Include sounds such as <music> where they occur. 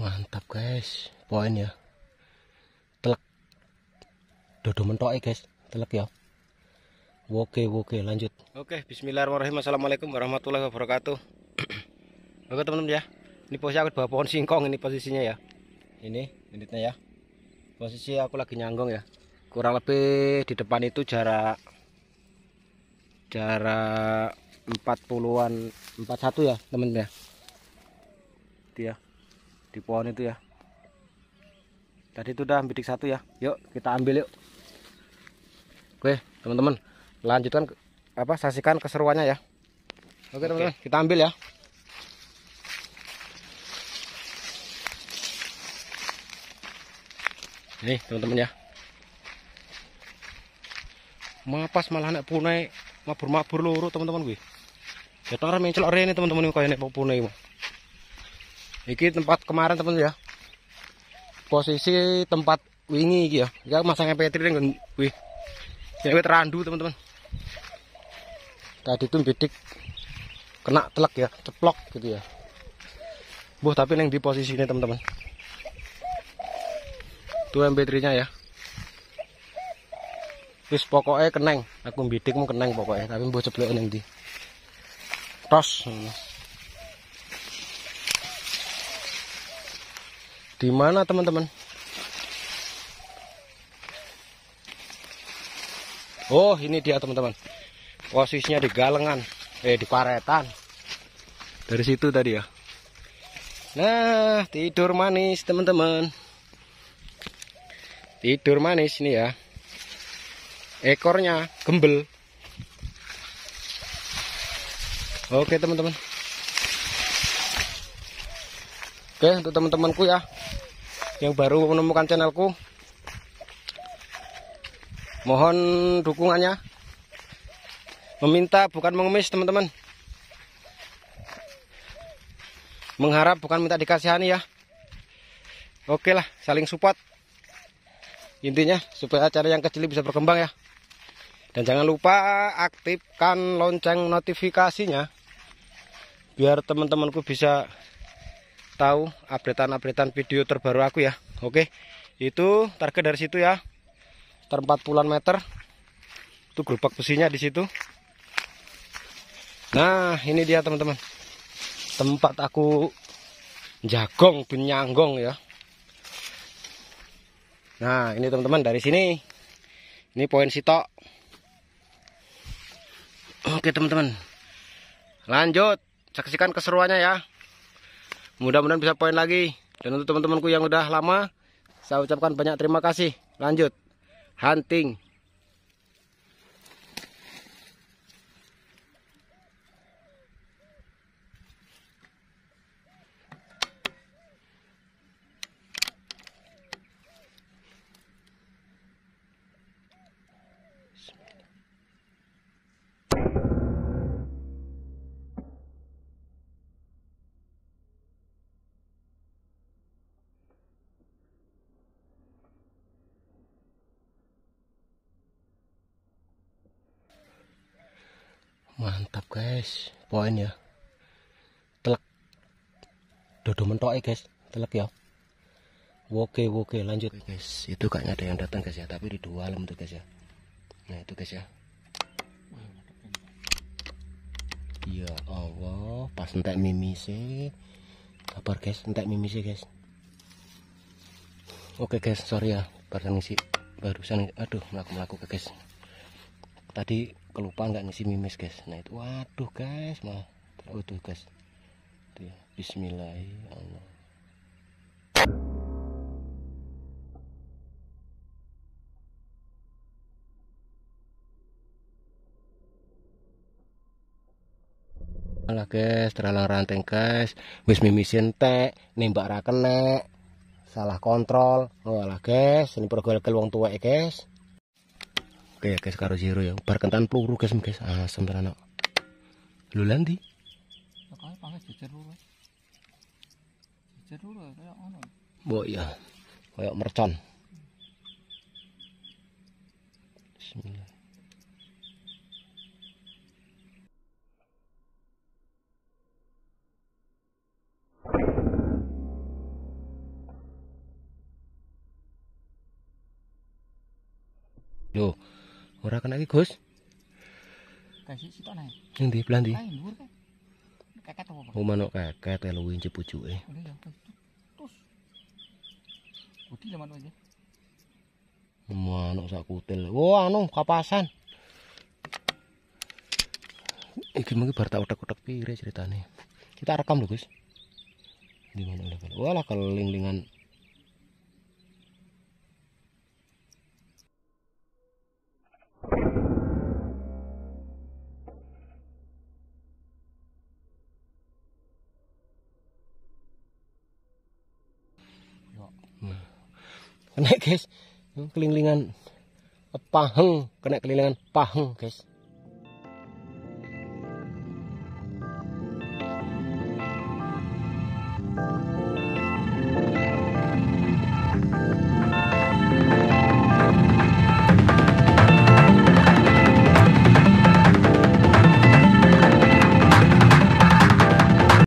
mantap guys poin ya telak dodo mentok ya, guys telak ya oke oke lanjut oke bismillahirrahmanirrahim assalamualaikum warahmatullahi wabarakatuh <clears throat> oke teman-teman ya ini posisi aku di pohon singkong ini posisinya ya ini unitnya ya posisi aku lagi nyanggong ya kurang lebih di depan itu jarak jarak 40-an 41 ya teman-teman ya dia di pohon itu ya tadi itu udah bidik satu ya yuk kita ambil yuk oke teman-teman lanjutkan apa saksikan keseruannya ya oke teman-teman kita ambil ya nih teman-teman ya mapas malah anak punai mabur-mabur luruh teman-teman gue ya tarah mencelok rene teman-teman kau anak ya punai mah Iki tempat kemarin teman ya. Posisi tempat wingi iki ya. Ya masang MP3 dengan wih. Ya wit randu teman-teman. Tadi tuh bidik kena telak ya, ceplok gitu ya. Buh tapi neng di posisi ini teman-teman. Tuh MP3-nya ya. Wis pokoknya keneng, aku bidikmu keneng pokoknya, tapi mbuh ceplok neng di. Tos. Hmm. di mana teman-teman Oh ini dia teman-teman posisinya di galengan eh di paretan dari situ tadi ya nah tidur manis teman-teman tidur manis ini ya ekornya gembel oke teman-teman Oke untuk teman-temanku ya Yang baru menemukan channelku Mohon dukungannya Meminta bukan mengemis teman-teman Mengharap bukan minta dikasihani ya Oke lah saling support Intinya supaya acara yang kecil bisa berkembang ya Dan jangan lupa aktifkan lonceng notifikasinya Biar teman-temanku bisa tahu updatean-updatean video terbaru aku ya oke itu target dari situ ya tempat 40 meter itu gerobak besinya di situ nah ini dia teman-teman tempat aku jagong penyanggong ya nah ini teman-teman dari sini ini poin sitok oke teman-teman lanjut saksikan keseruannya ya mudah-mudahan bisa poin lagi dan untuk teman-temanku yang udah lama saya ucapkan banyak terima kasih lanjut hunting mantap guys poin ya telak dodo mentok ya guys telak ya oke oke lanjut oke guys itu kayaknya ada yang datang guys ya tapi di dua alam tuh guys ya nah itu guys ya ya Allah pas entek sih kabar guys entek sih guys oke guys sorry ya barusan ngisi barusan aduh melaku melaku guys tadi kelupa nggak ngisi mimis guys nah itu waduh guys mah waduh guys itu ya. Bismillahirrahmanirrahim lah guys terlalu ranteng guys wis mimisin tek nembak rakenek salah kontrol ngolah oh, guys ini pergol ke tua ya guys oke ya guys karo zero ya bar kentan peluru guys guys asem ah, tenan kok lu landi ya, kae pangkat jejer loro eh. jejer loro ya, kaya ngono mbok ya kayak mercon bismillah Loh, Ora kena iki, Gus. Kasih sitok nae. Ning ndi belah ndi? Keket apa? Oh, manuk keket telu inci pucuke. Oh, iya, Terus. Kutil manuk iki. Manuk sak kutil. Wah, oh, anu kapasan. Iki mungkin bar tak utek-utek pire ceritane. Kita rekam lho, Gus. Di mana Walah kelinglingan kena guys kelilingan paheng kena kelilingan paheng guys